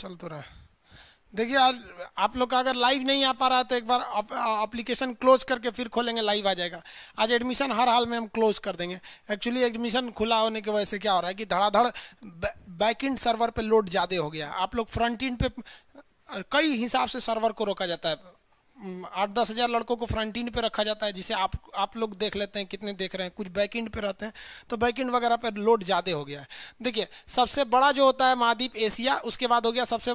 चल तो रहा है देखिए आज आप लोग का अगर लाइव नहीं आ पा रहा है तो एक बार अप्लीकेशन क्लोज करके फिर खोलेंगे लाइव आ जाएगा आज एडमिशन हर हाल में हम क्लोज कर देंगे एक्चुअली एडमिशन खुला होने की वजह से क्या हो रहा है कि धड़ाधड़ बैक इंड सर्वर पे लोड ज़्यादा हो गया आप लोग फ्रंट इंड पे कई हिसाब से सर्वर को रोका जाता है आठ दस हज़ार लड़कों को फ्रंट इंड पर रखा जाता है जिसे आप आप लोग देख लेते हैं कितने देख रहे हैं कुछ बैक इंड पे रहते हैं तो बैक इंड वगैरह पर लोड ज़्यादा हो गया है देखिए सबसे बड़ा जो होता है महाद्वीप एशिया उसके बाद हो गया सबसे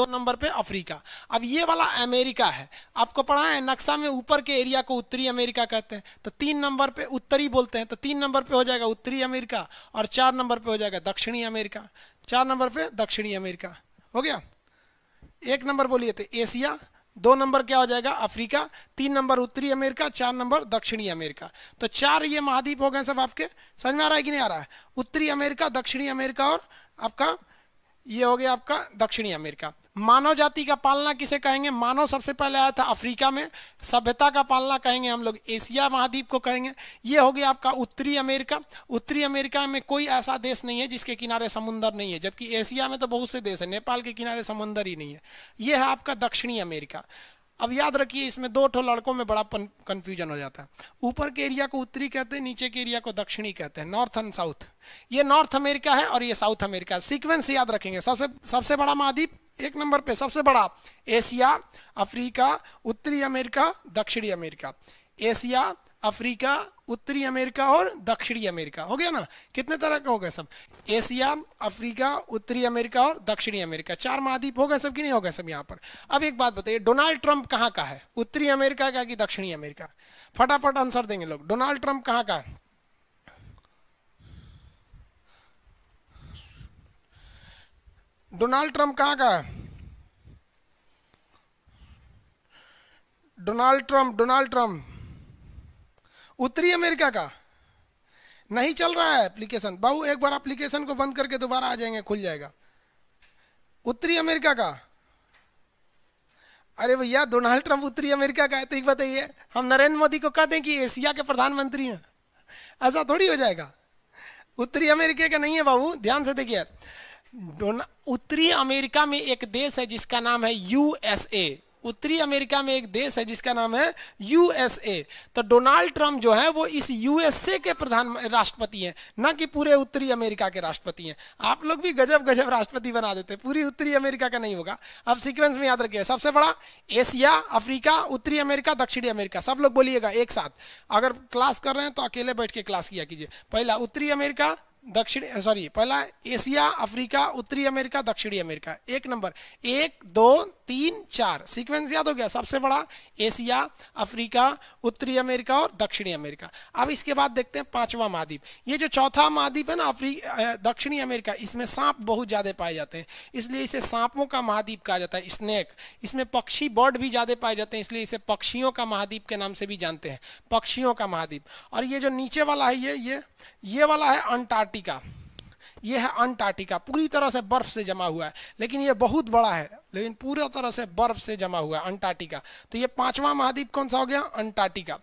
दो नंबर पे अफ्रीका अब ये वाला अमेरिका है आपको पढ़ा है नक्शा में ऊपर के एरिया को उत्तरी अमेरिका कहते हैं तो तीन नंबर पर उत्तरी बोलते हैं तो तीन नंबर पर हो जाएगा उत्तरी अमेरिका और चार नंबर पर हो जाएगा दक्षिणी अमेरिका चार नंबर पर दक्षिणी अमेरिका हो गया एक नंबर बोलिए तो एशिया दो नंबर क्या हो जाएगा अफ्रीका तीन नंबर उत्तरी अमेरिका चार नंबर दक्षिणी अमेरिका तो चार ये महाद्वीप हो गए सब आपके समझ में आ रहा है कि नहीं आ रहा है उत्तरी अमेरिका दक्षिणी अमेरिका और आपका ये हो गया आपका दक्षिणी अमेरिका मानव जाति का पालना किसे कहेंगे मानव सबसे पहले आया था अफ्रीका में सभ्यता का पालना कहेंगे हम लोग एशिया महाद्वीप को कहेंगे ये हो गया आपका उत्तरी अमेरिका उत्तरी अमेरिका में कोई ऐसा देश नहीं है जिसके किनारे समुंदर नहीं है जबकि एशिया में तो बहुत से देश है नेपाल के किनारे समुन्दर ही नहीं है ये है आपका दक्षिणी अमेरिका अब याद रखिए इसमें दो ठो लड़कों में बड़ा कंफ्यूजन हो जाता है ऊपर के एरिया को उत्तरी कहते हैं नीचे के एरिया को दक्षिणी कहते हैं नॉर्थ एंड साउथ ये नॉर्थ अमेरिका है और ये साउथ अमेरिका है सीक्वेंस याद रखेंगे सबसे सबसे बड़ा महाद्वीप एक नंबर पे सबसे बड़ा एशिया अफ्रीका उत्तरी अमेरिका दक्षिणी अमेरिका एशिया अफ्रीका उत्तरी अमेरिका और दक्षिणी अमेरिका हो गया ना कितने तरह का हो गया सब एशिया अफ्रीका उत्तरी अमेरिका और दक्षिणी अमेरिका चार महाद्वीप हो गए सब कि नहीं हो गए सब यहाँ पर अब एक बात बताइए डोनाल्ड ट्रंप कहाँ का है उत्तरी अमेरिका का कि दक्षिणी अमेरिका फटाफट आंसर देंगे लोग डोनाल्ड ट्रंप कहाँ का है डोनाल्ड ट्रंप कहाँ का है डोनाल्ड ट्रंप डोनाल्ड ट्रंप उत्तरी अमेरिका का नहीं चल रहा है एप्लीकेशन बाबू एक बार एप्लीकेशन को बंद करके दोबारा आ जाएंगे खुल जाएगा उत्तरी अमेरिका का अरे भैया डोनाल्ड ट्रंप उत्तरी अमेरिका का है तो एक बताइए हम नरेंद्र मोदी को कह दें कि एशिया के प्रधानमंत्री हैं ऐसा थोड़ी हो जाएगा उत्तरी अमेरिका का नहीं है बाबू ध्यान से देखिए उत्तरी अमेरिका में एक देश है जिसका नाम है यूएसए उत्तरी अमेरिका में एक देश है जिसका नाम है यूएसए तो डोनाल्ड ट्रंप जो है वो इस यूएसए के प्रधान राष्ट्रपति हैं ना कि पूरे उत्तरी अमेरिका के राष्ट्रपति हैं आप लोग भी गजब गजब राष्ट्रपति बना देते पूरी उत्तरी अमेरिका का नहीं होगा अब सीक्वेंस में याद रखिए सबसे बड़ा एशिया अफ्रीका उत्तरी अमेरिका दक्षिणी अमेरिका सब लोग बोलिएगा एक साथ अगर क्लास कर रहे हैं तो अकेले बैठ के क्लास किया कीजिए पहला उत्तरी अमेरिका दक्षिण सॉरी पहला एशिया अफ्रीका उत्तरी अमेरिका दक्षिणी अमेरिका एक नंबर एक दो तीन चार सीक्वेंस याद हो गया सबसे बड़ा एशिया अफ्रीका उत्तरी अमेरिका और दक्षिणी अमेरिका अब इसके बाद देखते हैं पांचवा महाद्वीप ये जो चौथा महाद्वीप है ना अफ्री दक्षिणी अमेरिका इसमें सांप बहुत ज़्यादा पाए जाते हैं इसलिए इसे सांपों का महाद्वीप कहा जाता है स्नैक इसमें पक्षी बर्ड भी ज़्यादा पाए जाते हैं इसलिए इसे पक्षियों का महाद्वीप के नाम से भी जानते हैं पक्षियों का महाद्वीप और ये जो नीचे वाला है ये ये ये वाला है अंटार्ट अंटार्कटिका ये है अंटार्कटिका पूरी तरह से बर्फ से जमा हुआ है लेकिन ये बहुत बड़ा है लेकिन पूरी तरह से बर्फ से जमा हुआ है अंटार्कटिका तो ये पांचवा महाद्वीप कौन सा हो गया अंटार्कटिका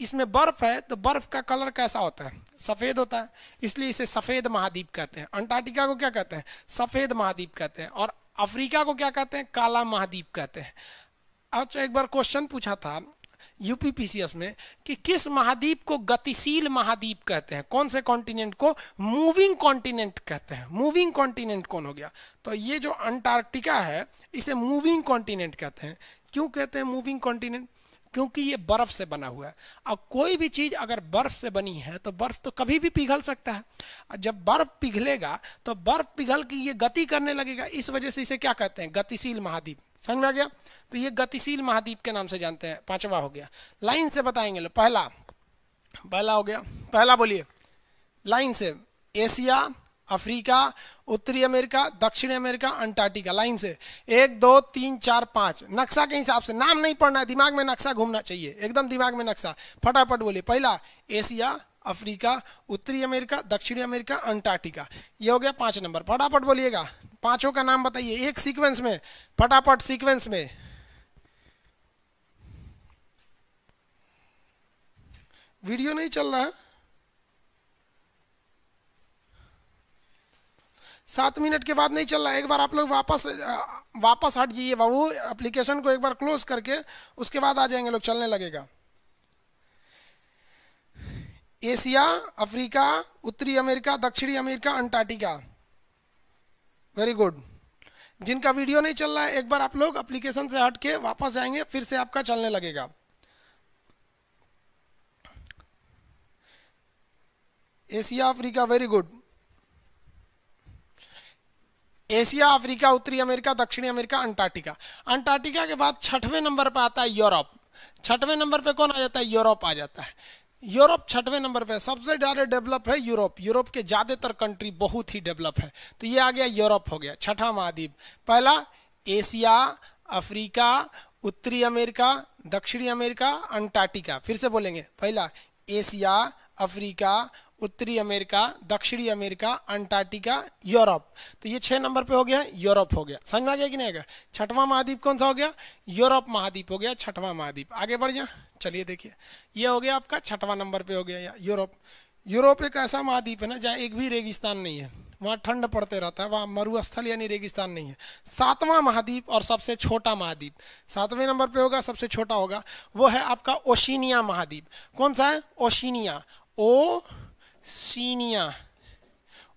इसमें बर्फ है तो बर्फ का कलर कैसा होता है सफ़ेद होता है इसलिए इसे सफ़ेद महाद्वीप कहते हैं अंटार्कटिका को क्या कहते हैं सफ़ेद महाद्वीप कहते हैं और अफ्रीका को क्या कहते हैं काला महाद्वीप कहते हैं अच्छा एक बार क्वेश्चन पूछा था यूपीपीसीएस में कि किस महाद्वीप को गतिशील महाद्वीप कहते हैं कौन से कॉन्टिनेंट को मूविंग कॉन्टिनेंट कहते हैं मूविंग कॉन्टिनेंट कौन हो गया तो ये जो अंटार्कटिका है इसे मूविंग कॉन्टिनेंट कहते हैं क्यों कहते हैं मूविंग कॉन्टिनेंट क्योंकि ये बर्फ से बना हुआ है अब कोई भी चीज अगर बर्फ से बनी है तो बर्फ तो कभी भी पिघल सकता है जब बर्फ पिघलेगा तो बर्फ पिघल की ये गति करने लगेगा इस वजह से इसे क्या कहते हैं गतिशील महाद्वीप समझ में आ गया तो ये गतिशील महाद्वीप के नाम से जानते हैं पांचवा हो गया लाइन से बताएंगे लो पहला पहला हो गया पहला बोलिए लाइन से एशिया अफ्रीका उत्तरी अमेरिका दक्षिण अमेरिका अंटार्कटिका लाइन से एक दो तीन चार पांच नक्शा के हिसाब से नाम नहीं पढ़ना है दिमाग में नक्शा घूमना चाहिए एकदम दिमाग में नक्शा फटाफट बोलिए पहला एशिया अफ्रीका उत्तरी अमेरिका दक्षिणी अमेरिका अंटार्कटिका ये हो गया पांच नंबर फटाफट बोलिएगा पांचों का नाम बताइए एक सीक्वेंस में फटाफट सीक्वेंस में वीडियो नहीं चल रहा सात मिनट के बाद नहीं चल रहा है एक बार आप लोग वापस वापस हट जाइए बाबू एप्लीकेशन को एक बार क्लोज करके उसके बाद आ जाएंगे लोग चलने लगेगा एशिया अफ्रीका उत्तरी अमेरिका दक्षिणी अमेरिका अंटार्कटिका वेरी गुड जिनका वीडियो नहीं चल रहा है एक बार आप लोग एप्लीकेशन से हट के वापस जाएंगे फिर से आपका चलने लगेगा Asia Africa very good Asia Africa उत्तरी अमेरिका दक्षिणी अमेरिका अंटार्कटिका अंटार्कटिका के बाद छठवें नंबर पर आता है यूरोप छठवें नंबर पे कौन आ जाता है यूरोप आ जाता है यूरोप छठवें नंबर पे सबसे ज़्यादा डेवलप है यूरोप यूरोप के ज़्यादातर कंट्री बहुत ही डेवलप है तो ये आ गया यूरोप हो गया छठा महाद्वीप पहला एशिया अफ्रीका उत्तरी अमेरिका दक्षिणी अमेरिका अंटार्कटिका फिर से बोलेंगे पहला एशिया अफ्रीका उत्तरी अमेरिका दक्षिणी अमेरिका अंटार्कटिका यूरोप तो ये छह नंबर पे हो गया यूरोप हो गया समझ में आ गया कि नहीं आ गया छठवां महाद्वीप कौन सा हो गया यूरोप महाद्वीप हो गया छठवां महाद्वीप आगे बढ़ जाए चलिए देखिए ये हो गया आपका छठवां नंबर पे हो गया यूरोप यूरोप एक ऐसा महाद्वीप है ना जहाँ एक भी रेगिस्तान नहीं है वहाँ ठंड पड़ते रहता है वहाँ मरुस्थल यानी रेगिस्तान नहीं है सातवां महाद्वीप और सबसे छोटा महाद्वीप सातवें नंबर पे होगा सबसे छोटा होगा वो है आपका ओशिनिया महाद्वीप कौन सा है ओशिनिया ओ सीनिया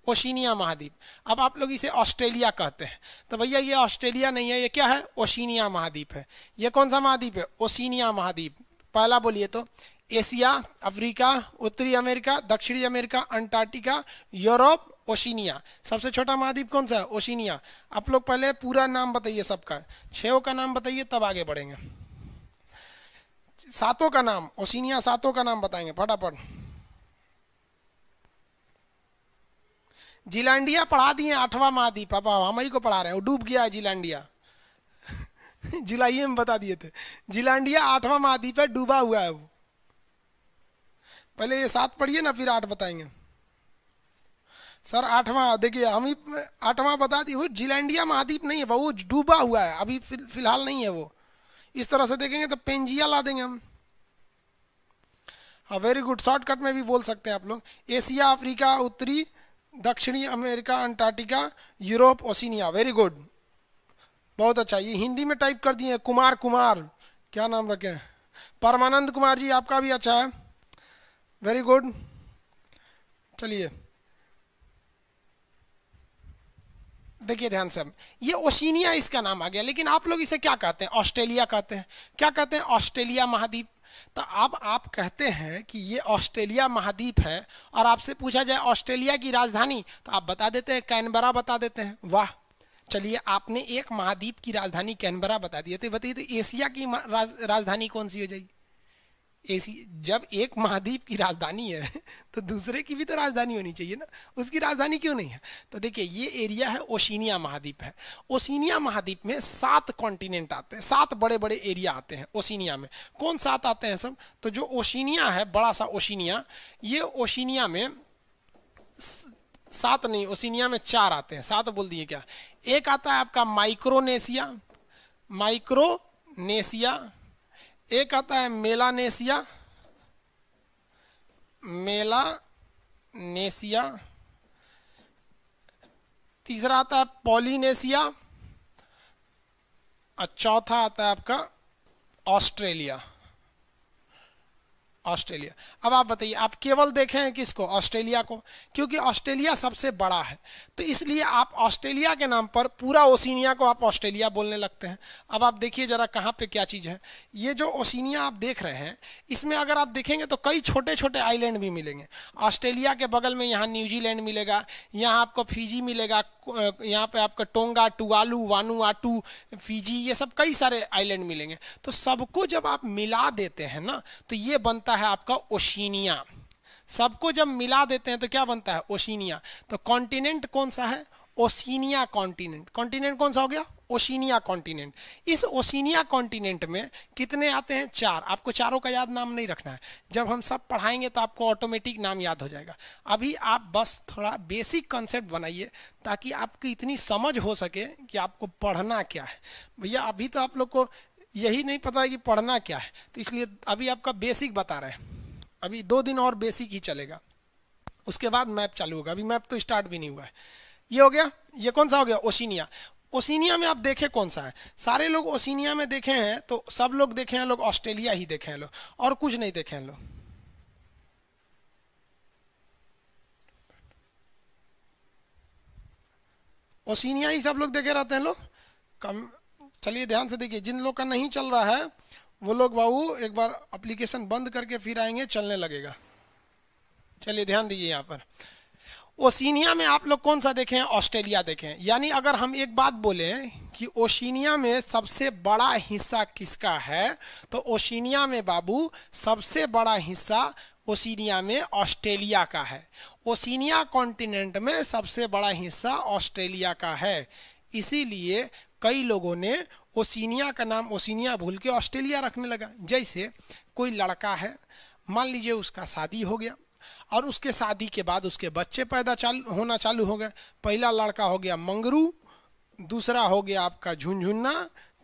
ओशिनिया महाद्वीप अब आप लोग इसे ऑस्ट्रेलिया कहते हैं तो भैया ये ऑस्ट्रेलिया नहीं है ये क्या है ओशिनिया महाद्वीप है ये कौन सा महाद्वीप है ओशिनिया महाद्वीप पहला बोलिए तो एशिया अफ्रीका उत्तरी अमेरिका दक्षिणी अमेरिका अंटार्कटिका यूरोप ओशिनिया सबसे छोटा महाद्वीप कौन सा है ओशिनिया आप लोग पहले पूरा नाम बताइए सबका छओ का नाम बताइए तब आगे बढ़ेंगे सातों का नाम ओशिनिया सातों का नाम बताएंगे फटाफट जिलांडिया पढ़ा दिए आठवां महाद्वीप अब हम ही को पढ़ा रहे हैं डूब गया है जिलांडिया जुलाई में बता दिए थे जिलांडिया आठवां महाद्वीप है डूबा हुआ है वो पहले ये सात पढ़िए ना फिर आठ बताएंगे सर आठवां देखिए हम ही आठवां बता दी वो जिलैंडिया महाद्वीप नहीं है वो डूबा हुआ है अभी फिलहाल नहीं है वो इस तरह से देखेंगे तो पेंजिया ला देंगे हम हाँ वेरी गुड शॉर्टकट में भी बोल सकते हैं आप लोग एशिया अफ्रीका उत्तरी दक्षिणी America Antarctica Europe Oceania very good बहुत अच्छा ये हिंदी में टाइप कर दिए कुमार कुमार क्या नाम रखे हैं परमानंद कुमार जी आपका भी अच्छा है वेरी गुड चलिए देखिए ध्यान से ये ओशिनिया इसका नाम आ गया लेकिन आप लोग इसे क्या कहते हैं ऑस्ट्रेलिया कहते हैं क्या कहते हैं ऑस्ट्रेलिया महाद्वीप तो अब आप कहते हैं कि ये ऑस्ट्रेलिया महाद्वीप है और आपसे पूछा जाए ऑस्ट्रेलिया की राजधानी तो आप बता देते हैं कैनबरा बता देते हैं वाह चलिए आपने एक महाद्वीप की राजधानी कैनबरा बता दिया तो बताइए तो एशिया की राज, राजधानी कौन सी हो जाएगी एसी जब एक महाद्वीप की राजधानी है तो दूसरे की भी तो राजधानी होनी चाहिए ना उसकी राजधानी क्यों नहीं है तो देखिए ये एरिया है ओशिनिया महाद्वीप है ओशिनिया महाद्वीप में सात कॉन्टिनेंट आते हैं सात बड़े बड़े एरिया आते हैं ओशिनिया में कौन सात आते हैं सब तो जो ओशिनिया है बड़ा सा ओशिनिया ये ओशिनिया में सात नहीं ओशिनिया में चार आते हैं सात बोल दिए क्या एक आता है आपका माइक्रोनेशिया माइक्रोनेशिया एक आता है मेलानेसिया मेलानेसिया तीसरा आता है पॉलीनेसिया और चौथा आता है आपका ऑस्ट्रेलिया ऑस्ट्रेलिया अब आप बताइए आप केवल देखे हैं किसको ऑस्ट्रेलिया को क्योंकि ऑस्ट्रेलिया सबसे बड़ा है तो इसलिए आप ऑस्ट्रेलिया के नाम पर पूरा ओसिनिया को आप ऑस्ट्रेलिया बोलने लगते हैं अब आप देखिए जरा कहाँ पे क्या चीज़ है ये जो ओसिनिया आप देख रहे हैं इसमें अगर आप देखेंगे तो कई छोटे छोटे आइलैंड भी मिलेंगे ऑस्ट्रेलिया के बगल में यहाँ न्यूजीलैंड मिलेगा यहाँ आपको फिजी मिलेगा यहाँ पर आपका टोंगा टुआलू वानुआटू फिजी ये सब कई सारे आइलैंड मिलेंगे तो सबको जब आप मिला देते हैं ना तो ये बनता है आपका ओशिनिया सबको जब मिला देते हैं तो क्या बनता है ओशिनिया तो कॉन्टिनेंट कौन सा है ओशिनिया कॉन्टिनेंट कॉन्टिनेंट कौन सा हो गया ओशिनिया कॉन्टिनेंट इस ओशिनिया कॉन्टिनेंट में कितने आते हैं चार आपको चारों का याद नाम नहीं रखना है जब हम सब पढ़ाएंगे तो आपको ऑटोमेटिक नाम याद हो जाएगा अभी आप बस थोड़ा बेसिक कॉन्सेप्ट बनाइए ताकि आपकी इतनी समझ हो सके कि आपको पढ़ना क्या है भैया अभी तो आप लोग को यही नहीं पता है कि पढ़ना क्या है तो इसलिए अभी आपका बेसिक बता रहे हैं अभी दो दिन और बेसिक ही चलेगा उसके बाद मैप चालू होगा अभी मैप तो स्टार्ट भी नहीं हुआ है ये हो गया ये कौन सा हो गया ओसिनिया ओसिनिया में आप देखें कौन सा है सारे लोग ओसिनिया में देखे हैं तो सब लोग देखे हैं लोग ऑस्ट्रेलिया ही देखे हैं लोग और कुछ नहीं देखे हैं लोग ओसिनिया ही सब लोग देखे रहते हैं लोग कम चलिए ध्यान से देखिए जिन लोग का नहीं चल रहा है वो लोग बाबू एक बार अप्लीकेशन बंद करके फिर आएंगे चलने लगेगा चलिए ध्यान दीजिए यहाँ पर ओशिनिया में आप लोग कौन सा देखें ऑस्ट्रेलिया देखें यानी अगर हम एक बात बोलें कि ओशिनिया में सबसे बड़ा हिस्सा किसका है तो ओशिनिया में बाबू सबसे बड़ा हिस्सा ओशिनिया में ऑस्ट्रेलिया का है ओशिनिया कॉन्टिनेंट में सबसे बड़ा हिस्सा ऑस्ट्रेलिया का है इसीलिए कई लोगों ने ओसिनिया का नाम ओसिनिया भूल के ऑस्ट्रेलिया रखने लगा जैसे कोई लड़का है मान लीजिए उसका शादी हो गया और उसके शादी के बाद उसके बच्चे पैदा चाल होना चालू हो गए पहला लड़का हो गया मंगरू दूसरा हो गया आपका झुंझुन्ना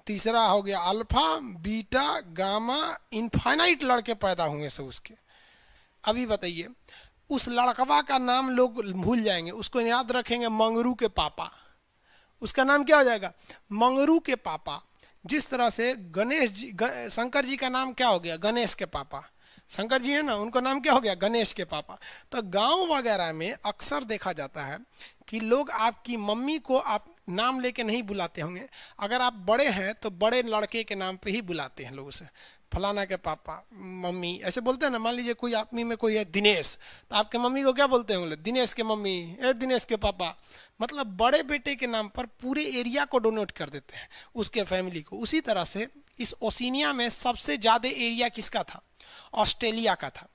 तीसरा हो गया अल्फा बीटा गामा इनफाइनाइट लड़के पैदा हुए सब उसके अभी बताइए उस लड़कवा का नाम लोग भूल जाएंगे उसको याद रखेंगे मंगरू के पापा उसका नाम क्या हो जाएगा मंगरू के पापा जिस तरह से गणेश जी ग, शंकर जी का नाम क्या हो गया गणेश के पापा शंकर जी है ना उनका नाम क्या हो गया गणेश के पापा तो गांव वगैरह में अक्सर देखा जाता है कि लोग आपकी मम्मी को आप नाम लेके नहीं बुलाते होंगे अगर आप बड़े हैं तो बड़े लड़के के नाम पे ही बुलाते हैं लोग उसे फलाना के पापा मम्मी ऐसे बोलते हैं ना मान लीजिए कोई आदमी में कोई है दिनेश तो आपके मम्मी को क्या बोलते हैं बोले दिनेश के मम्मी ए दिनेश के पापा मतलब बड़े बेटे के नाम पर पूरे एरिया को डोनेट कर देते हैं उसके फैमिली को उसी तरह से इस ओसिनिया में सबसे ज़्यादा एरिया किसका था ऑस्ट्रेलिया का था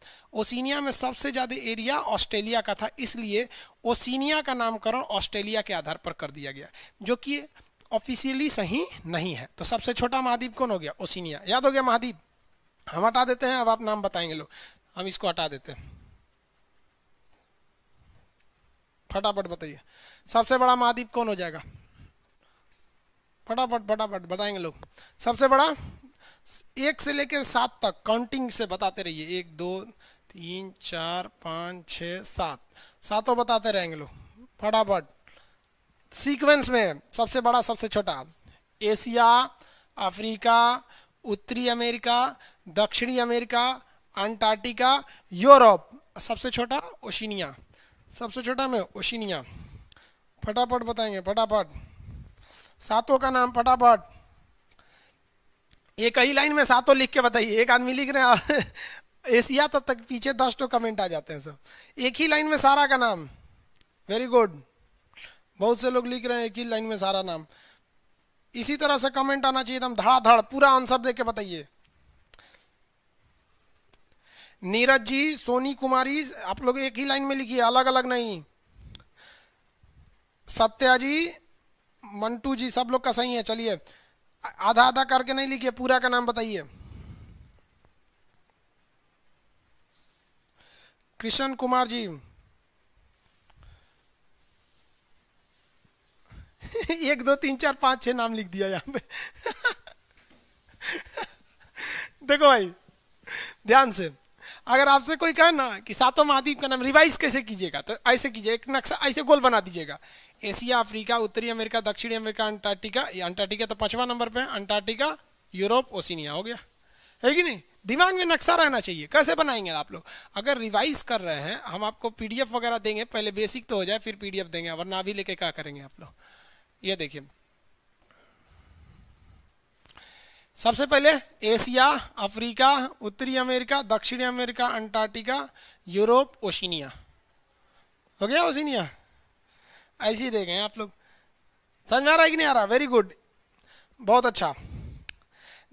ओसिनिया में सबसे ज़्यादा एरिया ऑस्ट्रेलिया का था इसलिए ओसिनिया का नामकरण ऑस्ट्रेलिया के आधार पर कर दिया गया जो कि ऑफिशियली सही नहीं है तो सबसे छोटा महाद्वीप कौन हो गया ओसिनिया याद हो गया महाद्वीप हम हटा देते हैं अब आप नाम बताएंगे लोग हम इसको हटा देते हैं फटाफट बताइए सबसे बड़ा महाद्वीप कौन हो जाएगा फटाफट फटाफट बताएंगे लोग सबसे बड़ा एक से लेकर सात तक काउंटिंग से बताते रहिए एक दो तीन चार पाँच छ सात सातों बताते रहेंगे लोग फटाफट सीक्वेंस में सबसे बड़ा सबसे छोटा एशिया अफ्रीका उत्तरी अमेरिका दक्षिणी अमेरिका अंटार्कटिका यूरोप सबसे छोटा ओशिनिया सबसे छोटा में ओशिनिया फटाफट बताएंगे फटाफट सातों का नाम फटाफट एक ही लाइन में सातों लिख के बताइए एक आदमी लिख रहे हैं एशिया तब तक पीछे दस टो कमेंट आ जाते हैं सब एक ही लाइन में सारा का नाम वेरी गुड बहुत से लोग लिख रहे हैं एक ही लाइन में सारा नाम इसी तरह से कमेंट आना चाहिए एकदम धड़ाधड़ पूरा आंसर दे के बताइए नीरज जी सोनी कुमारी आप लोग एक ही लाइन में लिखिए अलग अलग नहीं सत्या जी मंटू जी सब लोग का सही है चलिए आधा आधा करके नहीं लिखिए पूरा का नाम बताइए कृष्ण कुमार जी एक दो तीन चार पांच छह नाम लिख दिया यहां पे देखो भाई ध्यान से अगर आपसे कोई कहे ना कि सातों महाद्वीप का नाम रिवाइज कैसे कीजिएगा तो ऐसे कीजिए एक नक्शा ऐसे गोल बना दीजिएगा एशिया अफ्रीका उत्तरी अमेरिका दक्षिणी अमेरिका अंटार्कटिका ये अंटार्कटिका तो पांचवा नंबर पे है अंटार्कटिका यूरोप ओसिनिया हो गया है कि नहीं दिमाग में नक्शा रहना चाहिए कैसे बनाएंगे आप लोग अगर रिवाइज कर रहे हैं हम आपको पी वगैरह देंगे पहले बेसिक तो हो जाए फिर पी देंगे वरना अभी लेके क्या करेंगे आप लोग ये देखिए सबसे पहले एशिया अफ्रीका उत्तरी अमेरिका दक्षिणी अमेरिका अंटार्कटिका यूरोप ओशिनिया हो गया ओशिनिया ऐसे ही देखें आप लोग समझ में आ रहा है कि नहीं आ रहा वेरी गुड बहुत अच्छा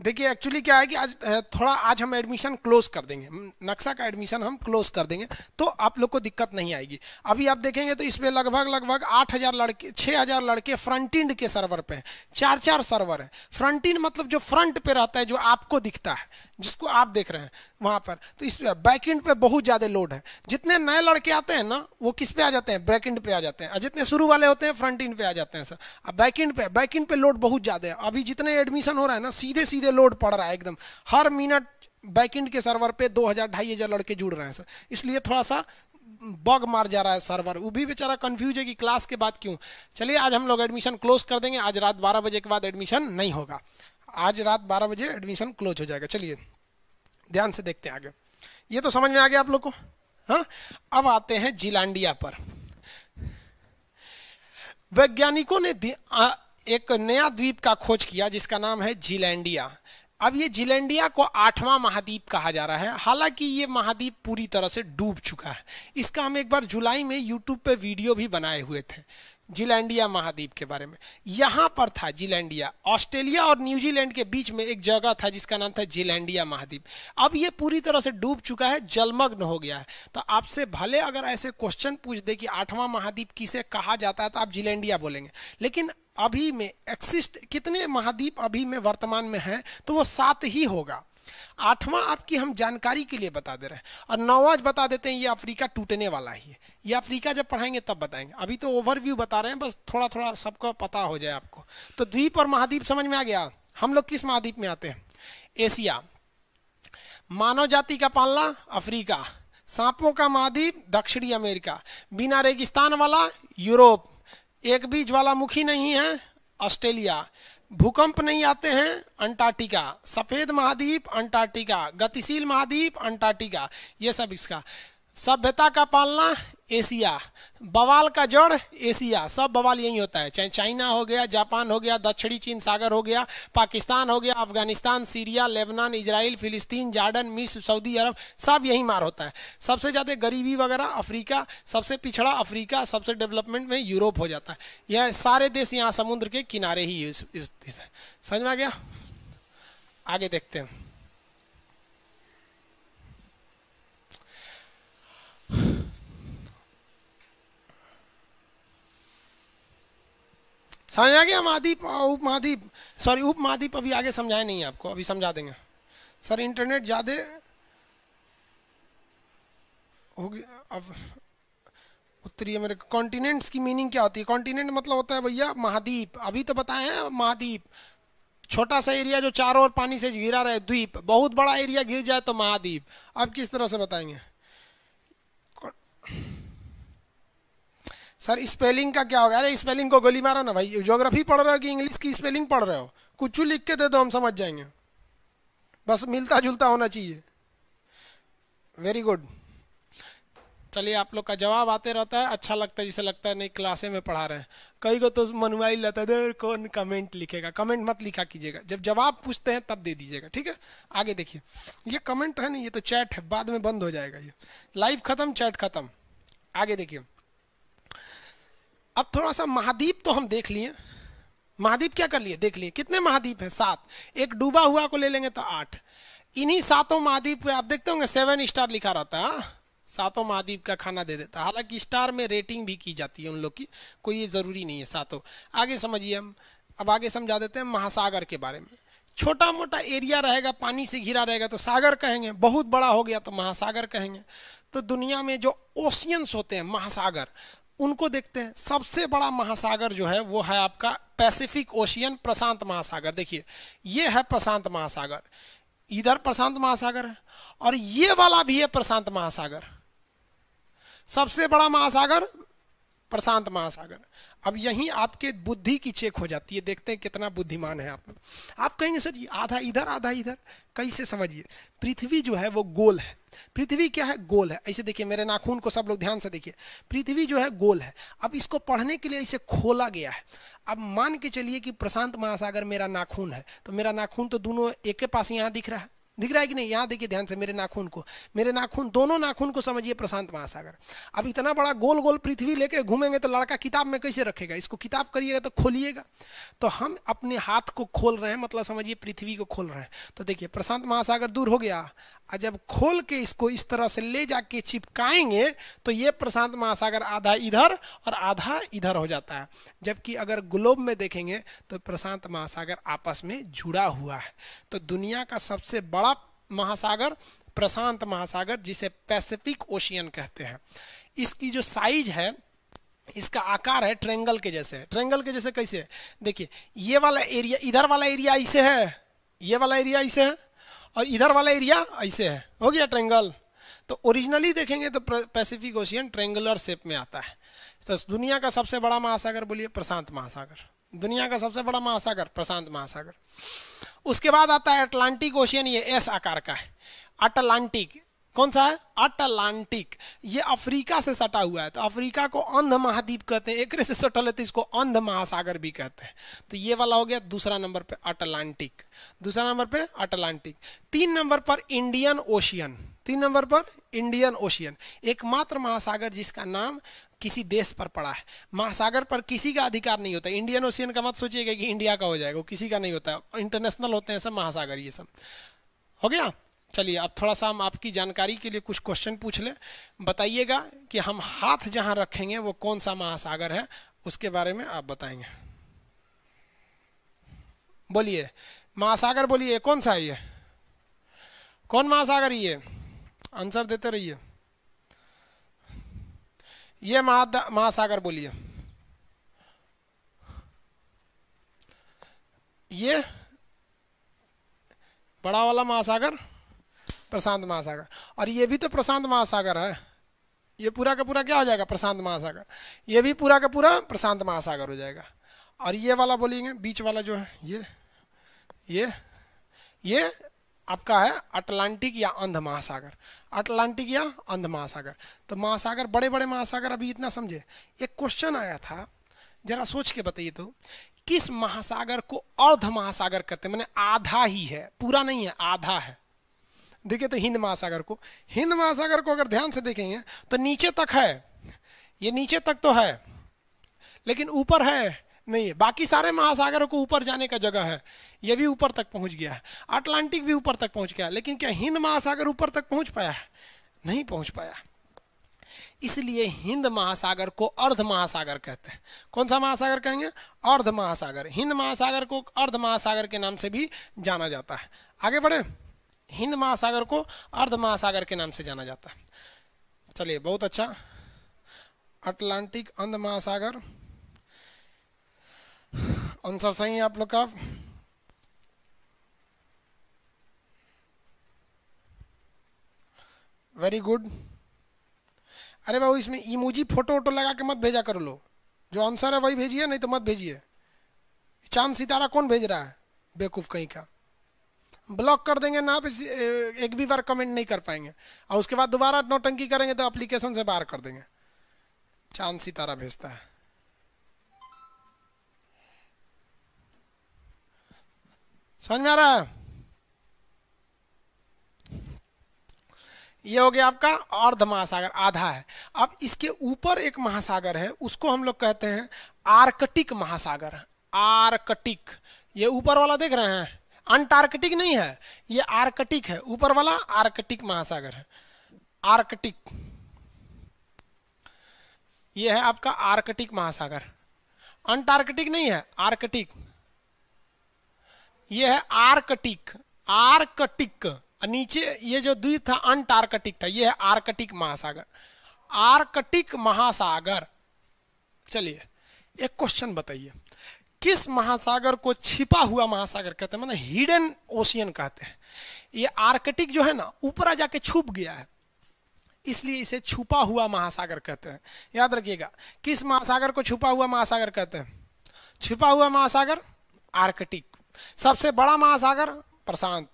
देखिए एक्चुअली क्या है कि आज थोड़ा आज हम एडमिशन क्लोज कर देंगे नक्शा का एडमिशन हम क्लोज कर देंगे तो आप लोग को दिक्कत नहीं आएगी अभी आप देखेंगे तो इसमें लगभग लगभग आठ हज़ार लड़के छः हज़ार लड़के फ्रंट इंड के सर्वर पे हैं चार चार सर्वर हैं फ्रंट इंड मतलब जो फ्रंट पे रहता है जो आपको दिखता है जिसको आप देख रहे हैं वहां पर तो इस बैकेंड पे बहुत ज्यादा लोड है जितने नए लड़के आते हैं ना वो किस पे आ जाते हैं ब्रैकेंड पे आ जाते हैं और जितने शुरू वाले होते हैं फ्रंट इंड पे आ जाते हैं सर अब बैकेंड पे बैकेंड पे लोड बहुत ज्यादा है अभी जितने एडमिशन हो रहा है ना सीधे सीधे लोड पड़ रहा है एकदम हर मिनट बैकेंड के सर्वर पे दो हजार ढाई हजार लड़के जुड़ रहे हैं सर इसलिए थोड़ा सा बग मार जा रहा है सर्वर वो भी बेचारा कंफ्यूज है कि क्लास के बाद क्यों चलिए आज हम लोग एडमिशन क्लोज कर देंगे आज रात बारह बजे के बाद एडमिशन नहीं होगा आज रात बारह बजे एडमिशन क्लोज हो जाएगा चलिए ध्यान से देखते हैं आगे ये तो समझ में आ गया आप लोग को हाँ अब आते हैं जिलांडिया पर वैज्ञानिकों ने एक नया द्वीप का खोज किया जिसका नाम है जिलैंडिया अब ये जिलैंडिया को आठवां महाद्वीप कहा जा रहा है हालांकि ये महाद्वीप पूरी तरह से डूब चुका है इसका हम एक बार जुलाई में यूट्यूब पे वीडियो भी बनाए हुए थे जिलैंडिया महाद्वीप के बारे में यहाँ पर था जिलैंडिया ऑस्ट्रेलिया और न्यूजीलैंड के बीच में एक जगह था जिसका नाम था जिलैंडिया महाद्वीप अब ये पूरी तरह से डूब चुका है जलमग्न हो गया है तो आपसे भले अगर ऐसे क्वेश्चन पूछ दे कि आठवां महाद्वीप किसे कहा जाता है तो आप जिलैंडिया बोलेंगे लेकिन अभी में एक्सिस्ट कितने महाद्वीप अभी में वर्तमान में है तो वो सात ही होगा आठवां आपकी हम जानकारी के लिए बता दे रहे हैं और नौवां बता देते हैं ये अफ्रीका टूटने वाला ही है ये अफ्रीका जब पढ़ाएंगे तब बताएंगे अभी तो ओवरव्यू बता रहे हैं बस थोड़ा थोड़ा सबको पता हो जाए आपको तो द्वीप और महाद्वीप समझ में आ गया हम लोग किस महाद्वीप में आते हैं एशिया मानव जाति का पालना अफ्रीका सांपों का महाद्वीप दक्षिणी अमेरिका बिना रेगिस्तान वाला यूरोप एक बीज वाला मुखी नहीं है ऑस्ट्रेलिया भूकंप नहीं आते हैं अंटार्कटिका सफेद महाद्वीप अंटार्कटिका गतिशील महाद्वीप अंटार्कटिका ये सब इसका सभ्यता का पालना एशिया बवाल का जड़ एशिया सब बवाल यही होता है चाहे चाइना हो गया जापान हो गया दक्षिणी चीन सागर हो गया पाकिस्तान हो गया अफगानिस्तान सीरिया लेबनान इसराइल फिलिस्तीन जार्डन मिस्र सऊदी अरब सब यही मार होता है सबसे ज़्यादा गरीबी वगैरह अफ्रीका सबसे पिछड़ा अफ्रीका सबसे डेवलपमेंट में यूरोप हो जाता है यह सारे देश यहाँ समुद्र के किनारे ही समझ में आ गया आगे देखते हैं समझ आ गया महादीप महादीप सॉरी उप महाद्वीप अभी आगे समझाए नहीं है आपको अभी समझा देंगे सर इंटरनेट ज़्यादा हो गया अब उत्तरी अमेरिका कॉन्टिनेंट्स की मीनिंग क्या होती है कॉन्टिनेंट मतलब होता है भैया महाद्वीप अभी तो बताए हैं महाद्वीप छोटा सा एरिया जो चारों ओर पानी से घिरा रहे द्वीप बहुत बड़ा एरिया घिर जाए तो महाद्वीप अब किस तरह से बताएंगे सर स्पेलिंग का क्या होगा अरे स्पेलिंग को गोली मारो ना भाई ज्योग्राफी पढ़ रहे हो कि इंग्लिश की स्पेलिंग पढ़ रहे हो कुछ लिख के दे दो हम समझ जाएंगे बस मिलता जुलता होना चाहिए वेरी गुड चलिए आप लोग का जवाब आते रहता है अच्छा लगता है जिसे लगता है नहीं क्लासे में पढ़ा रहे हैं कई को तो मनवाई लेता है कौन कमेंट लिखेगा कमेंट मत लिखा कीजिएगा जब जवाब पूछते हैं तब दे दीजिएगा ठीक है आगे देखिए ये कमेंट है ना ये तो चैट है बाद में बंद हो जाएगा ये लाइव खत्म चैट खत्म आगे देखिए अब थोड़ा सा महाद्वीप तो हम देख लिए महाद्वीप क्या कर लिए देख लिए कितने महाद्वीप हैं सात एक डूबा हुआ को ले लेंगे तो आठ इन्हीं सातों महाद्वीप पे आप देखते होंगे सेवन स्टार लिखा रहता है हाँ। सातों महाद्वीप का खाना दे देता है हालांकि स्टार में रेटिंग भी की जाती है उन लोग की कोई ये ज़रूरी नहीं है सातों आगे समझिए हम अब आगे समझा देते हैं महासागर के बारे में छोटा मोटा एरिया रहेगा पानी से घिरा रहेगा तो सागर कहेंगे बहुत बड़ा हो गया तो महासागर कहेंगे तो दुनिया में जो ओशियंस होते हैं महासागर उनको देखते हैं सबसे बड़ा महासागर जो है वो है आपका पैसिफिक ओशियन प्रशांत महासागर देखिए ये है प्रशांत महासागर इधर प्रशांत महासागर है और ये वाला भी है प्रशांत महासागर सबसे बड़ा महासागर प्रशांत महासागर अब यहीं आपके बुद्धि की चेक हो जाती है देखते हैं कितना बुद्धिमान है आप लोग आप कहेंगे सर आधा इधर आधा इधर कैसे समझिए पृथ्वी जो है वो गोल है पृथ्वी क्या है गोल है ऐसे देखिए मेरे नाखून को सब लोग ध्यान से देखिए पृथ्वी जो है गोल है अब इसको पढ़ने के लिए इसे खोला गया है अब मान के चलिए कि प्रशांत महासागर मेरा नाखून है तो मेरा नाखून तो दोनों एक के पास यहाँ दिख रहा है दिख रहा है कि नहीं यहाँ देखिए ध्यान से मेरे नाखून को मेरे नाखून दोनों नाखून को समझिए प्रशांत महासागर अब इतना बड़ा गोल गोल पृथ्वी लेके घूमेंगे तो लड़का किताब में कैसे रखेगा इसको किताब करिएगा तो खोलिएगा तो हम अपने हाथ को खोल रहे हैं मतलब समझिए पृथ्वी को खोल रहे हैं तो देखिए प्रशांत महासागर दूर हो गया और जब खोल के इसको इस तरह से ले जाके चिपकाएंगे तो ये प्रशांत महासागर आधा इधर और आधा इधर हो जाता है जबकि अगर ग्लोब में देखेंगे तो प्रशांत महासागर आपस में जुड़ा हुआ है तो दुनिया का सबसे बड़ा महासागर प्रशांत महासागर जिसे पैसिफिक ओशियन कहते हैं इसकी जो साइज है इसका आकार है ट्रेंगल के जैसे ट्रेंगल के जैसे कैसे देखिए ये वाला एरिया इधर वाला एरिया इसे है ये वाला एरिया इसे है और इधर वाला एरिया ऐसे है हो गया ट्रेंगल तो ओरिजिनली देखेंगे तो पैसिफिक ओशियन ट्रेंगुलर शेप में आता है तो दुनिया का सबसे बड़ा महासागर बोलिए प्रशांत महासागर दुनिया का सबसे बड़ा महासागर प्रशांत महासागर उसके बाद आता है अटलांटिक ओशियन ये एस आकार का है अटलांटिक कौन सा है अटलांटिक ये अफ्रीका से सटा हुआ है तो अफ्रीका को अंध महाद्वीप कहते हैं एक से सटल है तो इसको अंध महासागर भी कहते हैं तो ये वाला हो गया दूसरा नंबर पे अटलांटिक दूसरा नंबर पे अटलांटिक तीन नंबर पर इंडियन ओशियन तीन नंबर पर इंडियन ओशियन एकमात्र महासागर जिसका नाम किसी देश पर पड़ा है महासागर पर किसी का अधिकार नहीं होता इंडियन ओशियन का मत सोचिएगा कि इंडिया का हो जाएगा वो किसी का नहीं होता इंटरनेशनल होते हैं सब महासागर ये सब हो गया चलिए अब थोड़ा सा हम आपकी जानकारी के लिए कुछ क्वेश्चन पूछ लें बताइएगा कि हम हाथ जहां रखेंगे वो कौन सा महासागर है उसके बारे में आप बताएंगे बोलिए महासागर बोलिए कौन सा ये कौन महासागर ये आंसर देते रहिए ये महासागर बोलिए ये बड़ा वाला महासागर प्रशांत महासागर और ये भी तो प्रशांत महासागर है ये पूरा का पूरा क्या हो जाएगा प्रशांत महासागर ये भी पूरा का पूरा प्रशांत महासागर हो जाएगा और ये वाला बोलेंगे बीच वाला जो है ये ये ये आपका है अटलांटिक या अंध महासागर अटलांटिक या अंध महासागर तो महासागर बड़े बड़े महासागर अभी इतना समझे एक क्वेश्चन आया था जरा सोच के बताइए तो किस महासागर को अर्ध महासागर कहते हैं मैंने आधा ही है पूरा नहीं है आधा है देखिए तो हिंद महासागर को हिंद महासागर को अगर ध्यान से देखेंगे तो नीचे तक है ये नीचे तक तो है लेकिन ऊपर है नहीं है बाकी सारे महासागरों को ऊपर जाने का जगह है यह भी ऊपर तक पहुंच गया है अटलांटिक भी ऊपर तक पहुंच गया लेकिन क्या हिंद महासागर ऊपर तक पहुंच पाया है नहीं पहुंच पाया इसलिए हिंद महासागर को अर्ध महासागर कहते हैं कौन सा महासागर कहेंगे अर्ध महासागर हिंद महासागर को अर्ध महासागर के नाम से भी जाना जाता है आगे बढ़े हिंद महासागर को अर्ध महासागर के नाम से जाना जाता है चलिए बहुत अच्छा अटलांटिक अंध महासागर आंसर सही है आप लोग का वेरी गुड अरे बाबू इसमें इमोजी फोटो वोटो लगा के मत भेजा करो लो जो आंसर है वही भेजिए नहीं तो मत भेजिए चांद सितारा कौन भेज रहा है बेकूफ कहीं का ब्लॉक कर देंगे ना आप एक भी बार कमेंट नहीं कर पाएंगे और उसके बाद दोबारा नोटंकी करेंगे तो अप्लीकेशन से बाहर कर देंगे चांद सितारा भेजता है समझ में आ रहा है ये हो गया आपका अर्ध महासागर आधा है अब इसके ऊपर एक महासागर है उसको हम लोग कहते हैं आर्कटिक महासागर आर्कटिक ये ऊपर वाला देख रहे हैं अंटार्कटिक नहीं है ये आर्कटिक है ऊपर वाला आर्कटिक महासागर है आर्कटिक ये है आपका आर्कटिक महासागर अंटार्कटिक नहीं है आर्कटिक ये है आर्कटिक आर्कटिक नीचे ये जो द्वीप था अंटार्कटिक था ये है आर्कटिक महासागर आर्कटिक महासागर चलिए एक क्वेश्चन बताइए किस महासागर को छिपा हुआ महासागर कहते हैं मतलब हिडन ओशियन कहते हैं ये आर्कटिक जो है ना ऊपर जाके छुप गया है इसलिए इसे छुपा हुआ महासागर कहते हैं याद रखिएगा किस महासागर को छुपा हुआ महासागर कहते हैं छुपा हुआ महासागर आर्कटिक सबसे बड़ा महासागर प्रशांत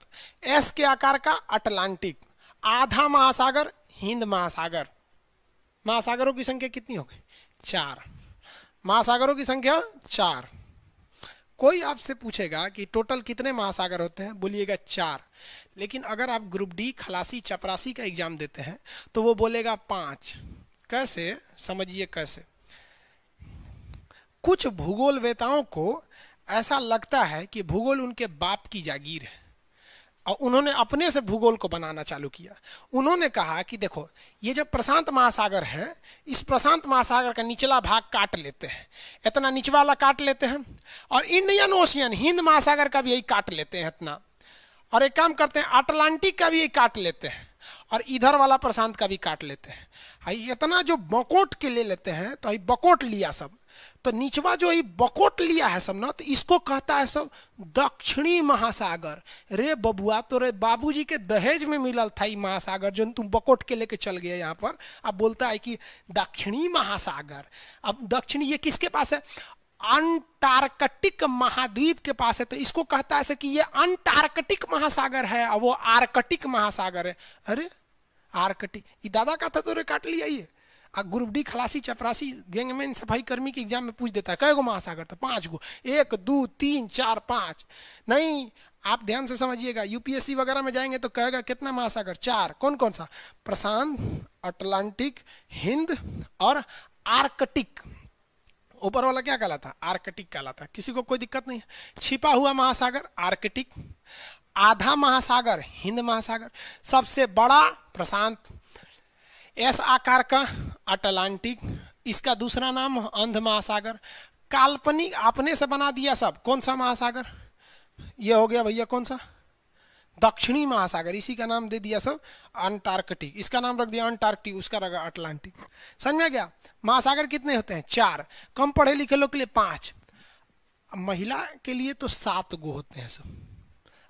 एस के आकार का अटलांटिक आधा महासागर हिंद महासागर महासागरों की संख्या कितनी हो गई चार महासागरों की संख्या चार कोई आपसे पूछेगा कि टोटल कितने महासागर होते हैं बोलिएगा चार लेकिन अगर आप ग्रुप डी खलासी चपरासी का एग्जाम देते हैं तो वो बोलेगा पांच कैसे समझिए कैसे कुछ भूगोल वेताओं को ऐसा लगता है कि भूगोल उनके बाप की जागीर है और उन्होंने अपने से भूगोल को बनाना चालू किया उन्होंने कहा कि देखो ये जो प्रशांत महासागर है इस प्रशांत महासागर का निचला भाग काट लेते हैं इतना निचवाला काट लेते हैं और इंडियन ओशियन हिंद महासागर का भी यही काट लेते हैं इतना और एक काम करते हैं अटलांटिक का भी यही काट लेते हैं और इधर वाला प्रशांत का भी काट लेते हैं हाँ, इतना जो बकोट के ले लेते हैं तो बकोट लिया सब तो नीचवा जो ये बकोट लिया है सब ना तो इसको कहता है सब दक्षिणी महासागर रे बबुआ तो रे बाबूजी के दहेज में मिलल था ये महासागर जो तुम बकोट के लेके चल गया यहाँ पर अब बोलता है कि दक्षिणी महासागर अब दक्षिणी ये किसके पास है अंटार्कटिक महाद्वीप के पास है तो इसको कहता है कि ये अंटार्कटिक महासागर है और वो आर्कटिक महासागर है अरे आर्कटिक ये दादा का था तो रे काट लिया ये आ ग्रुप डी खलासी चपरासी गैंगमैन सफाई कर्मी के एग्जाम में पूछ देता है कै गो महासागर तो पाँच गो एक दो तीन चार पाँच नहीं आप ध्यान से समझिएगा यूपीएससी वगैरह में जाएंगे तो कहेगा कितना महासागर चार कौन कौन सा प्रशांत अटलांटिक हिंद और आर्कटिक ऊपर वाला क्या कहला था आर्कटिक कहला था किसी को कोई दिक्कत नहीं है छिपा हुआ महासागर आर्कटिक आधा महासागर हिंद महासागर सबसे बड़ा प्रशांत एस आकार का अटलांटिक इसका दूसरा नाम अंध महासागर काल्पनिक आपने से बना दिया सब कौन सा महासागर ये हो गया भैया कौन सा दक्षिणी महासागर इसी का नाम दे दिया सब अंटार्कटिक इसका नाम रख दिया अंटार्कटिक उसका रखा अटलांटिक समझ में गया महासागर कितने होते हैं चार कम पढ़े लिखे लोग के लिए पांच महिला के लिए तो सात गो होते हैं सब